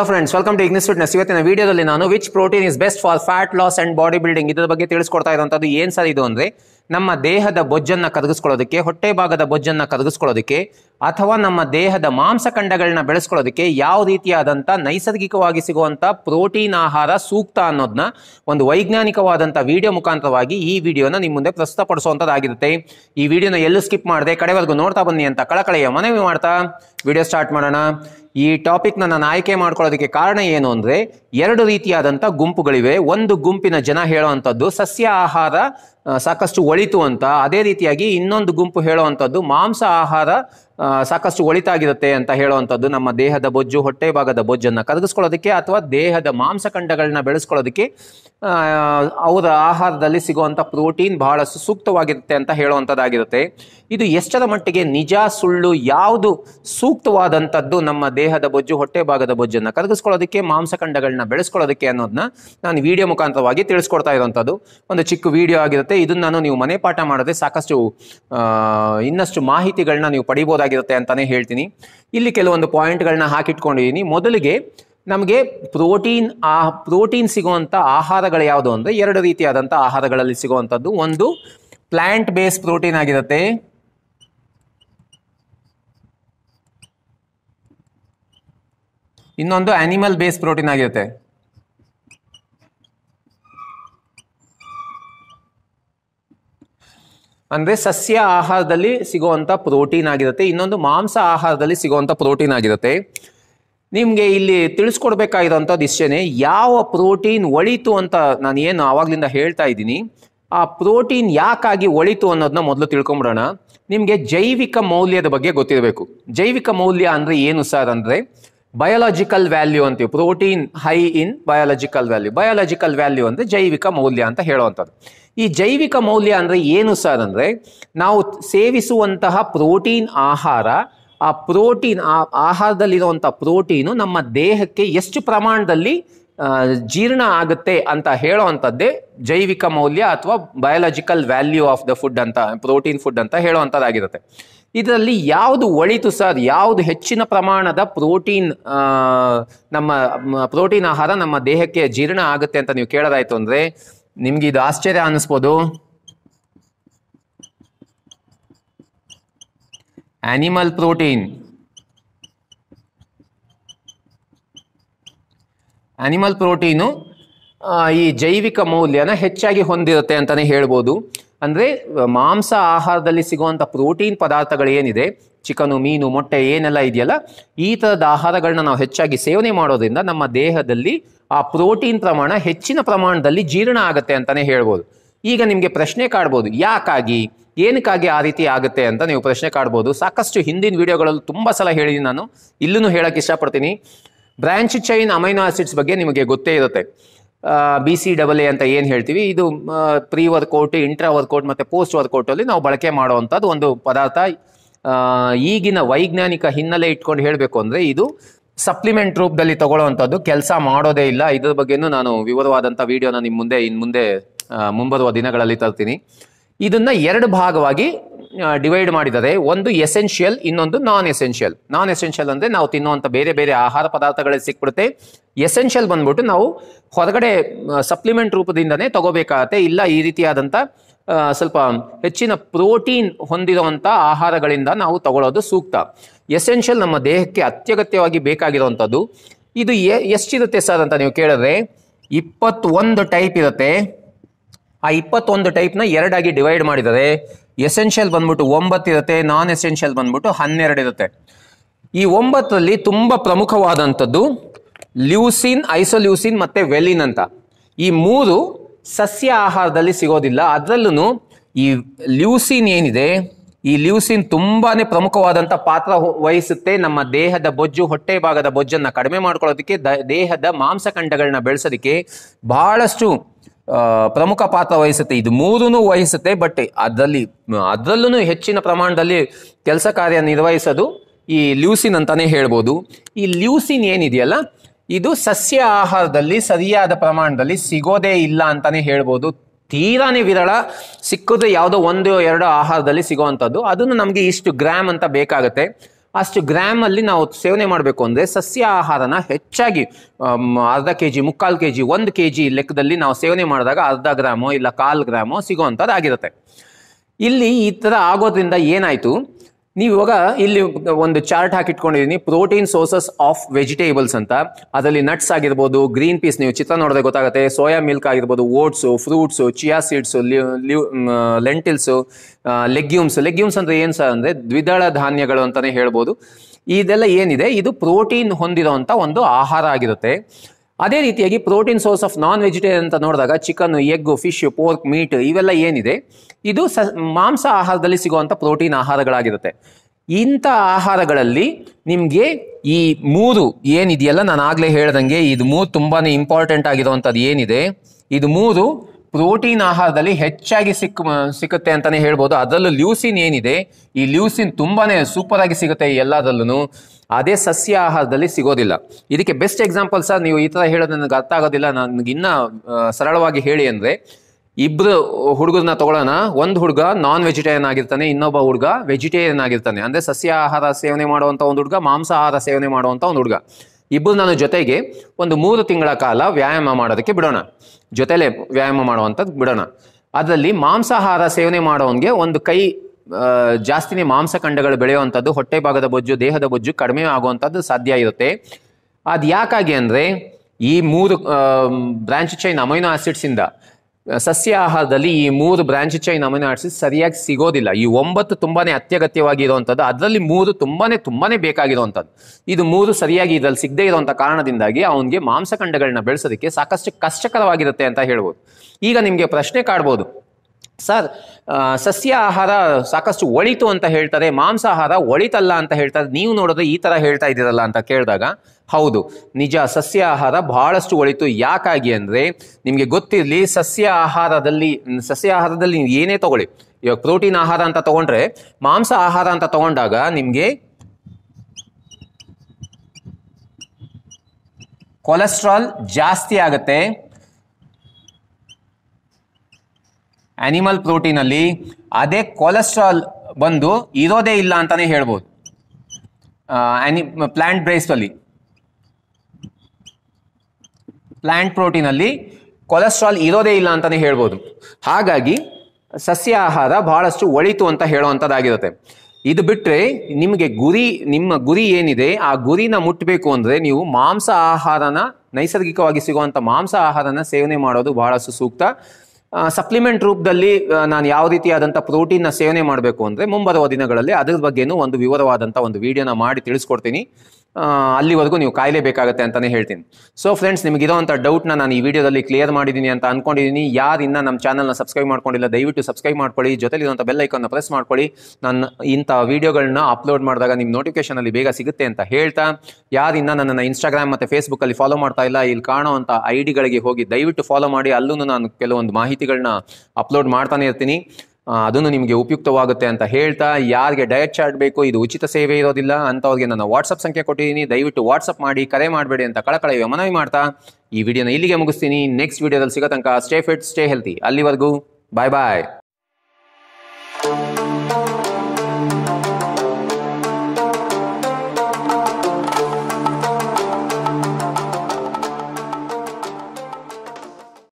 hello friends welcome to Ignis fitness ಇವತ್ತಿನ ವಿಡಿಯೋದಲ್ಲಿ ನಾನು which protein is best for fat loss and body building ಇದರ ಬಗ್ಗೆ ತಿಳಿಸ್ಕೊಡ್ತಾ ಇರುವಂಥದ್ದು ಏನು ಸರ್ ಇದು ಅಂದರೆ ನಮ್ಮ ದೇಹದ ಬೊಜ್ಜನ್ನು ಕದಗಿಸ್ಕೊಳ್ಳೋದಕ್ಕೆ ಹೊಟ್ಟೆ ಭಾಗದ ಬೊಜ್ಜನ್ನು ಕದಗಿಸ್ಕೊಳ್ಳೋದಕ್ಕೆ ಅಥವಾ ನಮ್ಮ ದೇಹದ ಮಾಂಸಖಂಡಗಳನ್ನ ಬೆಳೆಸ್ಕೊಳ್ಳೋದಕ್ಕೆ ಯಾವ ರೀತಿಯಾದಂಥ ನೈಸರ್ಗಿಕವಾಗಿ ಸಿಗುವಂಥ ಪ್ರೋಟೀನ್ ಆಹಾರ ಸೂಕ್ತ ಅನ್ನೋದನ್ನ ಒಂದು ವೈಜ್ಞಾನಿಕವಾದಂಥ ವಿಡಿಯೋ ಮುಖಾಂತರವಾಗಿ ಈ ವಿಡಿಯೋನ ನಿಮ್ಮ ಮುಂದೆ ಪ್ರಸ್ತುತಪಡಿಸುವಂಥದ್ದಾಗಿರುತ್ತೆ ಈ ವಿಡಿಯೋನ ಎಲ್ಲೂ ಸ್ಕಿಪ್ ಮಾಡದೆ ಕಡೆವರೆಗೂ ನೋಡ್ತಾ ಬನ್ನಿ ಅಂತ ಕಳಕಳೆಯ ಮನವಿ ಮಾಡ್ತಾ ವಿಡಿಯೋ ಸ್ಟಾರ್ಟ್ ಮಾಡೋಣ ಈ ಟಾಪಿಕ್ನ ನಾನು ಆಯ್ಕೆ ಮಾಡ್ಕೊಳ್ಳೋದಕ್ಕೆ ಕಾರಣ ಏನು ಅಂದರೆ ಎರಡು ರೀತಿಯಾದಂಥ ಗುಂಪುಗಳಿವೆ ಒಂದು ಗುಂಪಿನ ಜನ ಹೇಳುವಂಥದ್ದು ಸಸ್ಯ ಆಹಾರ ಸಾಕಷ್ಟು ಒಳಿತು ಅಂತ ಅದೇ ರೀತಿಯಾಗಿ ಇನ್ನೊಂದು ಗುಂಪು ಹೇಳುವಂಥದ್ದು ಮಾಂಸ ಆಹಾರ ಸಾಕಷ್ಟು ಒಳಿತಾಗಿರುತ್ತೆ ಅಂತ ಹೇಳುವಂಥದ್ದು ನಮ್ಮ ದೇಹದ ಬೊಜ್ಜು ಹೊಟ್ಟೆ ಭಾಗದ ಬೊಜ್ಜನ್ನು ಕರಗಿಸ್ಕೊಳ್ಳೋದಕ್ಕೆ ಅಥವಾ ದೇಹದ ಮಾಂಸಖಂಡಗಳನ್ನ ಬೆಳೆಸ್ಕೊಳ್ಳೋದಕ್ಕೆ ಅವರ ಆಹಾರದಲ್ಲಿ ಸಿಗುವಂಥ ಪ್ರೋಟೀನ್ ಬಹಳ ಸೂಕ್ತವಾಗಿರುತ್ತೆ ಅಂತ ಹೇಳುವಂಥದ್ದಾಗಿರುತ್ತೆ ಇದು ಎಷ್ಟರ ಮಟ್ಟಿಗೆ ನಿಜ ಸುಳ್ಳು ಯಾವುದು ಸೂಕ್ತವಾದಂಥದ್ದು ನಮ್ಮ ದೇಹದ ಬೊಜ್ಜು ಹೊಟ್ಟೆ ಭಾಗದ ಬೊಜ್ಜನ್ನು ಕರಗಿಸ್ಕೊಳ್ಳೋದಕ್ಕೆ ಮಾಂಸಖಂಡಗಳನ್ನ ಬೆಳೆಸ್ಕೊಳ್ಳೋದಕ್ಕೆ ಅನ್ನೋದನ್ನ ನಾನು ವಿಡಿಯೋ ಮುಖಾಂತರವಾಗಿ ತಿಳಿಸ್ಕೊಡ್ತಾ ಇರುವಂಥದ್ದು ಒಂದು ಚಿಕ್ಕ ವಿಡಿಯೋ ಆಗಿರುತ್ತೆ ಇದನ್ನು ನಾನು ನೀವು ಮನೆ ಪಾಠ ಮಾಡದೆ ಸಾಕಷ್ಟು ಇನ್ನಷ್ಟು ಮಾಹಿತಿಗಳನ್ನ ನೀವು ಪಡಿಬೋದಾಗಿ ಆಗಿರುತ್ತೆ ಅಂತಾನೆ ಹೇಳ್ತೀನಿ ಇಲ್ಲಿ ಕೆಲವೊಂದು ಪಾಯಿಂಟ್ಗಳನ್ನ ಹಾಕಿಟ್ಕೊಂಡಿದ್ದೀನಿ ಮೊದಲಿಗೆ ನಮಗೆ ಪ್ರೋಟೀನ್ ಆ ಪ್ರೋಟೀನ್ ಸಿಗುವಂಥ ಆಹಾರಗಳು ಯಾವುದು ಅಂದರೆ ಎರಡು ರೀತಿಯಾದಂಥ ಆಹಾರಗಳಲ್ಲಿ ಸಿಗುವಂಥದ್ದು ಒಂದು ಪ್ಲ್ಯಾಂಟ್ ಬೇಸ್ ಪ್ರೋಟೀನ್ ಆಗಿರುತ್ತೆ ಇನ್ನೊಂದು ಆನಿಮಲ್ ಬೇಸ್ ಪ್ರೋಟೀನ್ ಆಗಿರುತ್ತೆ ಅಂದ್ರೆ ಸಸ್ಯ ಆಹಾರದಲ್ಲಿ ಸಿಗುವಂತ ಪ್ರೋಟೀನ್ ಆಗಿರುತ್ತೆ ಇನ್ನೊಂದು ಮಾಂಸ ಆಹಾರದಲ್ಲಿ ಸಿಗುವಂತ ಪ್ರೋಟೀನ್ ಆಗಿರುತ್ತೆ ನಿಮಗೆ ಇಲ್ಲಿ ತಿಳಿಸ್ಕೊಡ್ಬೇಕಾಗಿರೋಂಥದ್ದು ಇಷ್ಟೇ ಯಾವ ಪ್ರೋಟೀನ್ ಒಳಿತು ಅಂತ ನಾನು ಏನು ಆವಾಗ್ಲಿಂದ ಹೇಳ್ತಾ ಇದ್ದೀನಿ ಆ ಪ್ರೋಟೀನ್ ಯಾಕಾಗಿ ಒಳಿತು ಅನ್ನೋದನ್ನ ಮೊದಲು ತಿಳ್ಕೊಂಬಿಡೋಣ ನಿಮಗೆ ಜೈವಿಕ ಮೌಲ್ಯದ ಬಗ್ಗೆ ಗೊತ್ತಿರಬೇಕು ಜೈವಿಕ ಮೌಲ್ಯ ಅಂದರೆ ಏನು ಸರ್ ಅಂದರೆ ಬಯಾಲಜಿಕಲ್ ವ್ಯಾಲ್ಯೂ ಅಂತೀವಿ protein high in biological value biological value ಅಂದರೆ ಜೈವಿಕ ಮೌಲ್ಯ ಅಂತ ಹೇಳುವಂಥದ್ದು ಈ ಜೈವಿಕ ಮೌಲ್ಯ ಅಂದರೆ ಏನು ಸರ್ ಅಂದರೆ ನಾವು ಸೇವಿಸುವಂತಹ ಪ್ರೋಟೀನ್ ಆಹಾರ ಆ ಪ್ರೋಟೀನ್ ಆ ಆಹಾರದಲ್ಲಿರುವಂಥ ಪ್ರೋಟೀನು ನಮ್ಮ ದೇಹಕ್ಕೆ ಎಷ್ಟು ಪ್ರಮಾಣದಲ್ಲಿ ಜೀರ್ಣ ಆಗುತ್ತೆ ಅಂತ ಹೇಳೋ ಜೈವಿಕ ಮೌಲ್ಯ ಅಥವಾ biological value of the food ಅಂತ ಪ್ರೋಟೀನ್ ಫುಡ್ ಅಂತ ಹೇಳುವಂಥದ್ದಾಗಿರುತ್ತೆ ಇದರಲ್ಲಿ ಯಾವುದು ಒಳಿತು ಸರ್ ಯಾವುದು ಹೆಚ್ಚಿನ ಪ್ರಮಾಣದ ಪ್ರೋಟೀನ್ ನಮ್ಮ ಪ್ರೋಟೀನ್ ಆಹಾರ ನಮ್ಮ ದೇಹಕ್ಕೆ ಜೀರ್ಣ ಆಗುತ್ತೆ ಅಂತ ನೀವು ಕೇಳೋದಾಯ್ತು ಅಂದರೆ ನಿಮ್ಗೆ ಇದು ಆಶ್ಚರ್ಯ ಅನ್ನಿಸ್ಬೋದು ಆನಿಮಲ್ ಪ್ರೋಟೀನ್ ಆನಿಮಲ್ ಪ್ರೋಟೀನು ಈ ಜೈವಿಕ ಮೌಲ್ಯನ ಹೆಚ್ಚಾಗಿ ಹೊಂದಿರುತ್ತೆ ಅಂತಲೇ ಹೇಳ್ಬೋದು ಅಂದರೆ ಮಾಂಸ ಆಹಾರದಲ್ಲಿ ಸಿಗುವಂಥ ಪ್ರೋಟೀನ್ ಪದಾರ್ಥಗಳು ಏನಿದೆ ಚಿಕನು ಮೀನು ಮೊಟ್ಟೆ ಏನೆಲ್ಲ ಇದೆಯಲ್ಲ ಈ ಥರದ ಆಹಾರಗಳನ್ನ ನಾವು ಹೆಚ್ಚಾಗಿ ಸೇವನೆ ಮಾಡೋದ್ರಿಂದ ನಮ್ಮ ದೇಹದಲ್ಲಿ ಆ ಪ್ರೋಟೀನ್ ಪ್ರಮಾಣ ಹೆಚ್ಚಿನ ಪ್ರಮಾಣದಲ್ಲಿ ಜೀರ್ಣ ಆಗುತ್ತೆ ಅಂತಲೇ ಹೇಳ್ಬೋದು ಈಗ ನಿಮಗೆ ಪ್ರಶ್ನೆ ಕಾಡ್ಬೋದು ಯಾಕಾಗಿ ಏನಕ್ಕಾಗಿ ಆ ರೀತಿ ಆಗುತ್ತೆ ಅಂತ ನೀವು ಪ್ರಶ್ನೆ ಕಾಡ್ಬೋದು ಸಾಕಷ್ಟು ಹಿಂದಿನ ವಿಡಿಯೋಗಳಲ್ಲಿ ತುಂಬ ಸಲ ಹೇಳಿದ್ದೀನಿ ನಾನು ಇಲ್ಲೂ ಹೇಳಕ್ಕೆ ಇಷ್ಟಪಡ್ತೀನಿ ಬ್ರಾಂಚ್ ಚೈನ್ ಅಮೈನೋ ಆಸಿಡ್ಸ್ ಬಗ್ಗೆ ನಿಮಗೆ ಗೊತ್ತೇ ಇರುತ್ತೆ ಬಿ ಸಿ ಡಬಲ್ ಎ ಅಂತ ಏನು ಹೇಳ್ತೀವಿ ಇದು ಪ್ರೀ ವರ್ಕೌಟ್ ಇಂಟ್ರಾ ವರ್ಕೌಟ್ ಮತ್ತು ಪೋಸ್ಟ್ ವರ್ಕೌಟಲ್ಲಿ ನಾವು ಬಳಕೆ ಮಾಡುವಂಥದ್ದು ಒಂದು ಪದಾರ್ಥ ಈಗಿನ ವೈಜ್ಞಾನಿಕ ಹಿನ್ನೆಲೆ ಇಟ್ಕೊಂಡು ಹೇಳಬೇಕು ಅಂದರೆ ಇದು ಸಪ್ಲಿಮೆಂಟ್ ರೂಪದಲ್ಲಿ ತಗೊಳ್ಳುವಂಥದ್ದು ಕೆಲಸ ಮಾಡೋದೇ ಇಲ್ಲ ಇದ್ರ ಬಗ್ಗೆನೂ ನಾನು ವಿವರವಾದಂಥ ವೀಡಿಯೋನ ನಿಮ್ಮ ಮುಂದೆ ಇನ್ನು ಮುಂದೆ ಮುಂಬರುವ ದಿನಗಳಲ್ಲಿ ತರ್ತೀನಿ ಇದನ್ನು ಎರಡು ಭಾಗವಾಗಿ ಡಿವೈಡ್ ಮಾಡಿದರೆ ಒಂದು ಎಸೆನ್ಷಿಯಲ್ ಇನ್ನೊಂದು ನಾನ್ ಎಸೆನ್ಷಿಯಲ್ ನಾನ್ ಎಸೆನ್ಷಿಯಲ್ ಅಂದರೆ ನಾವು ತಿನ್ನುವಂಥ ಬೇರೆ ಬೇರೆ ಆಹಾರ ಪದಾರ್ಥಗಳಲ್ಲಿ ಸಿಕ್ಬಿಡುತ್ತೆ ಎಸೆನ್ಷಿಯಲ್ ಬಂದ್ಬಿಟ್ಟು ನಾವು ಹೊರಗಡೆ ಸಪ್ಲಿಮೆಂಟ್ ರೂಪದಿಂದನೇ ತಗೋಬೇಕಾಗತ್ತೆ ಇಲ್ಲ ಈ ರೀತಿಯಾದಂಥ ಸ್ವಲ್ಪ ಹೆಚ್ಚಿನ ಪ್ರೋಟೀನ್ ಹೊಂದಿರುವಂಥ ಆಹಾರಗಳಿಂದ ನಾವು ತಗೊಳ್ಳೋದು ಸೂಕ್ತ ಎಸೆನ್ಷಿಯಲ್ ನಮ್ಮ ದೇಹಕ್ಕೆ ಅತ್ಯಗತ್ಯವಾಗಿ ಬೇಕಾಗಿರುವಂಥದ್ದು ಇದು ಎಷ್ಟಿರುತ್ತೆ ಸರ್ ಅಂತ ನೀವು ಕೇಳಿದ್ರೆ ಇಪ್ಪತ್ತೊಂದು ಟೈಪ್ ಇರುತ್ತೆ ಆ ಇಪ್ಪತ್ತೊಂದು ಟೈಪ್ನ ಎರಡಾಗಿ ಡಿವೈಡ್ ಮಾಡಿದರೆ ಎಸೆನ್ಷಿಯಲ್ ಬಂದ್ಬಿಟ್ಟು ಇರುತ್ತೆ ನಾನ್ ಎಸೆನ್ಷಿಯಲ್ ಬಂದ್ಬಿಟ್ಟು ಹನ್ನೆರಡು ಇರುತ್ತೆ ಈ ಒಂಬತ್ತರಲ್ಲಿ ತುಂಬ ಪ್ರಮುಖವಾದಂಥದ್ದು ಲ್ಯೂಸಿನ್ ಐಸೊಲ್ಯೂಸಿನ್ ಮತ್ತೆ ವೆಲಿನ್ ಅಂತ ಈ ಮೂರು ಸಸ್ಯ ಆಹಾರದಲ್ಲಿ ಸಿಗೋದಿಲ್ಲ ಅದರಲ್ಲೂ ಈ ಲ್ಯೂಸಿನ್ ಏನಿದೆ ಈ ಲ್ಯೂಸಿನ್ ತುಂಬಾನೇ ಪ್ರಮುಖವಾದಂಥ ಪಾತ್ರ ವಹಿಸುತ್ತೆ ನಮ್ಮ ದೇಹದ ಬೊಜ್ಜು ಹೊಟ್ಟೆ ಭಾಗದ ಬೊಜ್ಜನ್ನು ಕಡಿಮೆ ಮಾಡ್ಕೊಳ್ಳೋದಕ್ಕೆ ದೇಹದ ಮಾಂಸಖಂಡಗಳನ್ನ ಬೆಳೆಸೋದಕ್ಕೆ ಬಹಳಷ್ಟು ಪ್ರಮುಖ ಪಾತ್ರ ವಹಿಸುತ್ತೆ ಇದು ಮೂರೂ ವಹಿಸುತ್ತೆ ಬಟ್ ಅದರಲ್ಲಿ ಅದರಲ್ಲೂ ಹೆಚ್ಚಿನ ಪ್ರಮಾಣದಲ್ಲಿ ಕೆಲಸ ಕಾರ್ಯ ನಿರ್ವಹಿಸೋದು ಈ ಲ್ಯೂಸಿನ್ ಅಂತಾನೆ ಹೇಳ್ಬೋದು ಈ ಲ್ಯೂಸಿನ್ ಏನಿದೆಯಲ್ಲ ಇದು ಸಸ್ಯ ಆಹಾರದಲ್ಲಿ ಸರಿಯಾದ ಪ್ರಮಾಣದಲ್ಲಿ ಸಿಗೋದೇ ಇಲ್ಲ ಅಂತಾನೆ ಹೇಳ್ಬೋದು ತೀರಾನೇ ವಿರಳ ಸಿಕ್ಕಿದ್ರೆ ಯಾವುದೋ ಒಂದು ಎರಡು ಆಹಾರದಲ್ಲಿ ಸಿಗೋವಂಥದ್ದು ಅದನ್ನು ನಮಗೆ ಇಷ್ಟು ಗ್ರಾಮ್ ಅಂತ ಬೇಕಾಗುತ್ತೆ ಅಷ್ಟು ಗ್ರಾಮ್ ಅಲ್ಲಿ ನಾವು ಸೇವನೆ ಮಾಡಬೇಕು ಅಂದ್ರೆ ಸಸ್ಯ ಆಹಾರನ ಹೆಚ್ಚಾಗಿ ಅರ್ಧ ಕೆ ಜಿ ಮುಕ್ಕಾಲು ಕೆ ಜಿ ಒಂದು ಕೆ ಜಿ ಲೆಕ್ಕದಲ್ಲಿ ನಾವು ಸೇವನೆ ಮಾಡಿದಾಗ ಅರ್ಧ ಗ್ರಾಮೋ ಇಲ್ಲ ಕಾಲು ಗ್ರಾಮೋ ಸಿಗುವಂತದ್ದು ಆಗಿರುತ್ತೆ ಇಲ್ಲಿ ಈ ತರ ಆಗೋದ್ರಿಂದ ಏನಾಯ್ತು ನೀವು ಇವಾಗ ಇಲ್ಲಿ ಒಂದು ಚಾರ್ಟ್ ಹಾಕಿಟ್ಕೊಂಡಿದ್ದೀನಿ ಪ್ರೋಟೀನ್ ಸೋರ್ಸಸ್ ಆಫ್ ವೆಜಿಟೇಬಲ್ಸ್ ಅಂತ ಅದರಲ್ಲಿ ನಟ್ಸ್ ಆಗಿರ್ಬೋದು ಗ್ರೀನ್ ಪೀಸ್ ನೀವು ಚಿತ್ರ ನೋಡಿದ್ರೆ ಗೊತ್ತಾಗುತ್ತೆ ಸೋಯಾ ಮಿಲ್ಕ್ ಆಗಿರ್ಬೋದು oats fruits chia seeds lentils legumes legumes ಅಂದ್ರೆ ಏನು ಸರ್ ಅಂದರೆ ದ್ವಿದಳ ಧಾನ್ಯಗಳು ಅಂತಲೇ ಹೇಳ್ಬೋದು ಇದೆಲ್ಲ ಏನಿದೆ ಇದು ಪ್ರೋಟೀನ್ ಹೊಂದಿರೋವಂಥ ಒಂದು ಆಹಾರ ಆಗಿರುತ್ತೆ ಅದೇ ರೀತಿಯಾಗಿ protein source of non vegetarian ಅಂತ ನೋಡಿದಾಗ chicken egg fish pork meat ಇವೆಲ್ಲ ಏನಿದೆ ಇದು ಸ ಮಾಂಸ ಆಹಾರದಲ್ಲಿ ಸಿಗುವಂಥ ಪ್ರೋಟೀನ್ ಆಹಾರಗಳಾಗಿರುತ್ತೆ ಇಂಥ ಆಹಾರಗಳಲ್ಲಿ ನಿಮಗೆ ಈ ಮೂರು ಏನಿದೆಯಲ್ಲ ನಾನು ಆಗಲೇ ಹೇಳ್ದಂಗೆ ಇದು ಮೂರು ತುಂಬಾ ಇಂಪಾರ್ಟೆಂಟ್ ಆಗಿರುವಂಥದ್ದು ಏನಿದೆ ಇದು ಮೂರು ಪ್ರೋಟೀನ್ ಆಹಾರದಲ್ಲಿ ಹೆಚ್ಚಾಗಿ ಸಿಕ್ ಸಿಗುತ್ತೆ ಅಂತಾನೆ ಹೇಳ್ಬೋದು ಅದರಲ್ಲೂ ಲ್ಯೂಸಿನ್ ಏನಿದೆ ಈ ಲ್ಯೂಸಿನ್ ತುಂಬಾನೇ ಸೂಪರ್ ಆಗಿ ಸಿಗುತ್ತೆ ಎಲ್ಲದರಲ್ಲೂ ಅದೇ ಸಸ್ಯ ಆಹಾರದಲ್ಲಿ ಸಿಗೋದಿಲ್ಲ ಇದಕ್ಕೆ ಬೆಸ್ಟ್ ಎಕ್ಸಾಂಪಲ್ ಸರ್ ನೀವು ಈ ಥರ ಹೇಳೋದು ನನಗೆ ಅರ್ಥ ಆಗೋದಿಲ್ಲ ಇನ್ನೂ ಸರಳವಾಗಿ ಹೇಳಿ ಅಂದ್ರೆ ಇಬ್ರು ಹುಡುಗರನ್ನ ತಗೊಳ್ಳೋಣ ಒಂದು ಹುಡುಗ ನಾನ್ ವೆಜಿಟೇರಿಯನ್ ಆಗಿರ್ತಾನೆ ಇನ್ನೊಬ್ಬ ಹುಡುಗ ವೆಜಿಟೇರಿಯನ್ ಆಗಿರ್ತಾನೆ ಅಂದ್ರೆ ಸಸ್ಯ ಆಹಾರ ಸೇವನೆ ಮಾಡುವಂತ ಒಂದು ಹುಡುಗ ಮಾಂಸಾಹಾರ ಸೇವನೆ ಮಾಡುವಂತ ಒಂದು ಹುಡುಗ ನಾನು ಜೊತೆಗೆ ಒಂದು ಮೂರು ತಿಂಗಳ ಕಾಲ ವ್ಯಾಯಾಮ ಮಾಡೋದಕ್ಕೆ ಬಿಡೋಣ ಜೊತೆಲೆ ವ್ಯಾಯಾಮ ಮಾಡುವಂಥದ್ದು ಬಿಡೋಣ ಅದರಲ್ಲಿ ಮಾಂಸಾಹಾರ ಸೇವನೆ ಮಾಡೋವನಿಗೆ ಒಂದು ಕೈ ಜಾಸ್ತಿನೇ ಖಂಡಗಳು ಬೆಳೆಯುವಂಥದ್ದು ಹೊಟ್ಟೆ ಭಾಗದ ಬೊಜ್ಜು ದೇಹದ ಬೊಜ್ಜು ಕಡಿಮೆ ಆಗುವಂಥದ್ದು ಸಾಧ್ಯ ಇರುತ್ತೆ ಅದು ಯಾಕಾಗಿ ಅಂದರೆ ಈ ಮೂರು ಬ್ರಾಂಚ್ ಚೈನ್ ಅಮೈನೋ ಆಸಿಡ್ಸಿಂದ ಸಸ್ಯ ಆಹಾರದಲ್ಲಿ ಈ ಮೂರು ಬ್ರಾಂಚ್ ಚೈನ್ ಅಮೈನೋ ಆಸಿಡ್ ಸರಿಯಾಗಿ ಸಿಗೋದಿಲ್ಲ ಈ ಒಂಬತ್ತು ತುಂಬಾನೇ ಅತ್ಯಗತ್ಯವಾಗಿ ಇರುವಂಥದ್ದು ಅದರಲ್ಲಿ ಮೂರು ತುಂಬಾನೇ ತುಂಬಾನೇ ಬೇಕಾಗಿರುವಂಥದ್ದು ಇದು ಮೂರು ಸರಿಯಾಗಿ ಇದರಲ್ಲಿ ಸಿಗದೇ ಇರುವಂಥ ಕಾರಣದಿಂದಾಗಿ ಅವನಿಗೆ ಮಾಂಸಖಂಡಗಳನ್ನ ಬೆಳೆಸೋದಕ್ಕೆ ಸಾಕಷ್ಟು ಕಷ್ಟಕರವಾಗಿರುತ್ತೆ ಅಂತ ಹೇಳ್ಬೋದು ಈಗ ನಿಮಗೆ ಪ್ರಶ್ನೆ ಕಾಡ್ಬೋದು ಸರ್ ಸಸ್ಯ ಆಹಾರ ಸಾಕಷ್ಟು ಒಳಿತು ಅಂತ ಹೇಳ್ತಾರೆ ಮಾಂಸಾಹಾರ ಒಳಿತಲ್ಲ ಅಂತ ಹೇಳ್ತಾರೆ ನೀವು ನೋಡಿದ್ರೆ ಈ ಥರ ಹೇಳ್ತಾ ಇದ್ದೀರಲ್ಲ ಅಂತ ಕೇಳಿದಾಗ ಹೌದು ನಿಜ ಸಸ್ಯ ಆಹಾರ ಬಹಳಷ್ಟು ಒಳಿತು ಯಾಕಾಗಿ ಅಂದರೆ ನಿಮಗೆ ಗೊತ್ತಿರಲಿ ಸಸ್ಯ ಆಹಾರದಲ್ಲಿ ಸಸ್ಯ ಆಹಾರದಲ್ಲಿ ನೀವು ಏನೇ ತಗೊಳ್ಳಿ ಇವಾಗ ಪ್ರೋಟೀನ್ ಆಹಾರ ಅಂತ ತಗೊಂಡ್ರೆ ಮಾಂಸ ಆಹಾರ ಅಂತ ತಗೊಂಡಾಗ ನಿಮಗೆ ಕೊಲೆಸ್ಟ್ರಾಲ್ ಜಾಸ್ತಿ ಆಗುತ್ತೆ ಆನಿಮಲ್ ಪ್ರೋಟೀನಲ್ಲಿ ಅದೇ ಕೊಲೆಸ್ಟ್ರಾಲ್ ಬಂದು ಇರೋದೇ ಇಲ್ಲ ಅಂತಲೇ ಹೇಳ್ಬೋದು ಆ್ಯನಿ ಅಲ್ಲಿ ಪ್ಲಾಂಟ್ ಪ್ರೋಟೀನ್ ಅಲ್ಲಿ ಕೊಲೆಸ್ಟ್ರಾಲ್ ಇರೋದೇ ಇಲ್ಲ ಅಂತಲೇ ಹೇಳ್ಬೋದು ಹಾಗಾಗಿ ಸಸ್ಯ ಆಹಾರ ಬಹಳಷ್ಟು ಒಳಿತು ಅಂತ ಹೇಳುವಂಥದ್ದಾಗಿರುತ್ತೆ ಇದು ಬಿಟ್ಟರೆ ನಿಮಗೆ ಗುರಿ ನಿಮ್ಮ ಗುರಿ ಏನಿದೆ ಆ ಗುರಿನ ಮುಟ್ಟಬೇಕು ಅಂದರೆ ನೀವು ಮಾಂಸ ಆಹಾರನ ನೈಸರ್ಗಿಕವಾಗಿ ಸಿಗುವಂಥ ಮಾಂಸ ಆಹಾರನ ಸೇವನೆ ಮಾಡೋದು ಬಹಳಷ್ಟು ಸೂಕ್ತ ಸಪ್ಲಿಮೆಂಟ್ ರೂಪದಲ್ಲಿ ನಾನು ಯಾವ ರೀತಿಯಾದಂಥ ಪ್ರೋಟೀನ್ ಸೇವನೆ ಮಾಡಬೇಕು ಅಂದ್ರೆ ಮುಂಬರುವ ದಿನಗಳಲ್ಲಿ ಅದ್ರ ಬಗ್ಗೆನೂ ಒಂದು ವಿವರವಾದಂಥ ಒಂದು ವಿಡಿಯೋನ ಮಾಡಿ ತಿಳಿಸ್ಕೊಡ್ತೀನಿ ಅಲ್ಲಿವರೆಗೂ ನೀವು ಬೇಕಾಗುತ್ತೆ ಅಂತಲೇ ಹೇಳ್ತೀನಿ ಸೊ ಫ್ರೆಂಡ್ಸ್ ನಿಮಗೆ ಇರೋವಂಥ ಡೌಟ್ನ ನಾನು ಈ ವಿಡಿಯೋದಲ್ಲಿ ಕ್ಲಿಯರ್ ಮಾಡಿದ್ದೀನಿ ಅಂತ ಅನ್ಕೊಂಡಿದ್ದೀನಿ ಯಾರು ಇನ್ನೂ ನಮ್ಮ ಚಾನಲ್ನ ಸಬ್ಸ್ಕ್ರೈಬ್ ಮಾಡ್ಕೊಂಡಿಲ್ಲ ದಯವಿಟ್ಟು ಸಬ್ಸ್ಕ್ರೈಬ್ ಮಾಡ್ಕೊಳ್ಳಿ ಜೊತೆಲಿರುವಂಥ ಬೆಲ್ ಐಕನ್ನ ಪ್ರೆಸ್ ಮಾಡ್ಕೊಳ್ಳಿ ನಾನು ಇಂಥ ವಿಡಿಯೋಗಳನ್ನ ಅಪ್ಲೋಡ್ ಮಾಡಿದಾಗ ನಿಮ್ಮ ನೋಟಿಫಿಕೇಶನಲ್ಲಿ ಬೇಗ ಸಿಗುತ್ತೆ ಅಂತ ಹೇಳ್ತಾ ಯಾರು ಇನ್ನೂ ನನ್ನನ್ನು ಇನ್ಸ್ಟಾಗ್ರಾಮ್ ಮತ್ತು ಫೇಸ್ಬುಕ್ಕಲ್ಲಿ ಫಾಲೋ ಮಾಡ್ತಾ ಇಲ್ಲ ಇಲ್ಲಿ ಕಾಣುವಂಥ ಐ ಡಿಗಳಿಗೆ ಹೋಗಿ ದಯವಿಟ್ಟು ಫಾಲೋ ಮಾಡಿ ಅಲ್ಲೂ ನಾನು ಕೆಲವೊಂದು ಮಾಹಿತಿಗಳನ್ನ ಅಪ್ಲೋಡ್ ಮಾಡ್ತಾನೆ ಇರ್ತೀನಿ ಅದನ್ನು ನಿಮಗೆ ಉಪಯುಕ್ತವಾಗುತ್ತೆ ಅಂತ ಹೇಳ್ತಾ ಯಾರಿಗೆ ಡಯಟ್ ಚಾರ್ಟ್ ಬೇಕು ಇದು ಉಚಿತ ಸೇವೆ ಇರೋದಿಲ್ಲ ಅಂತವ್ರಿಗೆ ನನ್ನ ವಾಟ್ಸಪ್ ಸಂಖ್ಯೆ ಕೊಟ್ಟಿದ್ದೀನಿ ದಯವಿಟ್ಟು ವಾಟ್ಸಪ್ ಮಾಡಿ ಕರೆ ಮಾಡಬೇಡಿ ಅಂತ ಕಳಕಳಿಯ ಮನವಿ ಮಾಡ್ತಾ ಈ ವಿಡಿಯೋನ ಇಲ್ಲಿಗೆ ಮುಗಿಸ್ತೀನಿ ನೆಕ್ಸ್ಟ್ ವಿಡಿಯೋದಲ್ಲಿ ಸಿಗೋ ತನಕ ಸ್ಟೇ ಫಿಟ್ ಸ್ಟೇ ಹೆಲ್ತಿ ಅಲ್ಲಿವರೆಗೂ ಬಾಯ್ ಬಾಯ್